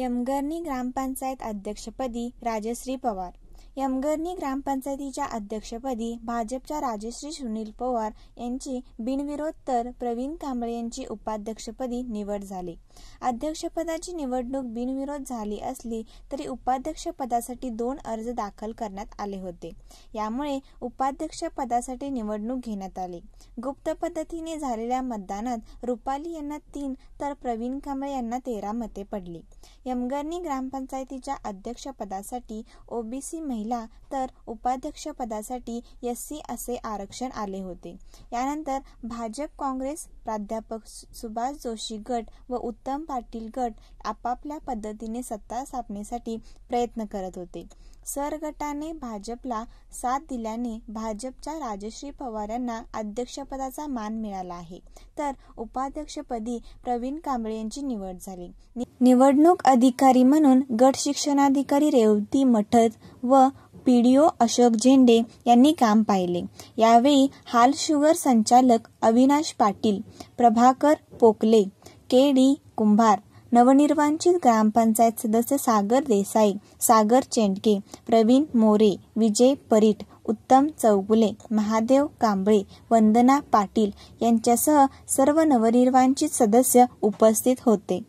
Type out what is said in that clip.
यमगर्णी ग्रामपंचायत अध्यक्षपदी राजश्री पवार यमगरणी ग्रामपंचायतीच्या अध्यक्षपदी भाजपच्या राजश्री सुनील पवार यांची बिनविरोध तर प्रवीण कांबळे यांची उपाध्यक्षपदी निवड झाली अध्यक्षपदाची निवडणूक बिनविरोध झाली असली तरी उपाध्यक्षपदासाठी दोन अर्ज दाखल करण्यात आले होते यामुळे उपाध्यक्षपदासाठी निवडणूक घेण्यात आली गुप्त पद्धतीने झालेल्या मतदानात रुपाली यांना तीन तर प्रवीण कांबळे यांना तेरा मते पडली यमगरणी ग्रामपंचायतीच्या अध्यक्षपदासाठी ओबीसी महिला महिला तर उपाध्यक्षपदासाठी एस असे आरक्षण आले होते यानंतर भाजप काँग्रेस प्राध्यापक सुभाष जोशी गट व उत्तम पाटील गट आपापल्या पद्धतीने सत्ता स्थापनेसाठी प्रयत्न करत होते सरगटाने भाजपला साथ दिल्याने भाजपच्या राजश्री पवार यांना अध्यक्षपदाचा मान मिळाला आहे तर उपाध्यक्षपदी प्रवीण कांबळे यांची निवड झाली निवडणूक अधिकारी म्हणून गट शिक्षणाधिकारी रेवती मठत व पी डी ओ अशोक झेंडे यांनी काम पाहिले यावेळी हाल शुगर संचालक अविनाश पाटील प्रभाकर पोकले के डी कुंभार नवनिर्वाचित ग्रामपंचायत सदस्य सागर देसाई सागर चेंडके प्रवीण मोरे विजय परीट उत्तम चौगुले महादेव कांबळे वंदना पाटील यांच्यासह सर्व नवनिर्वाचित सदस्य उपस्थित होते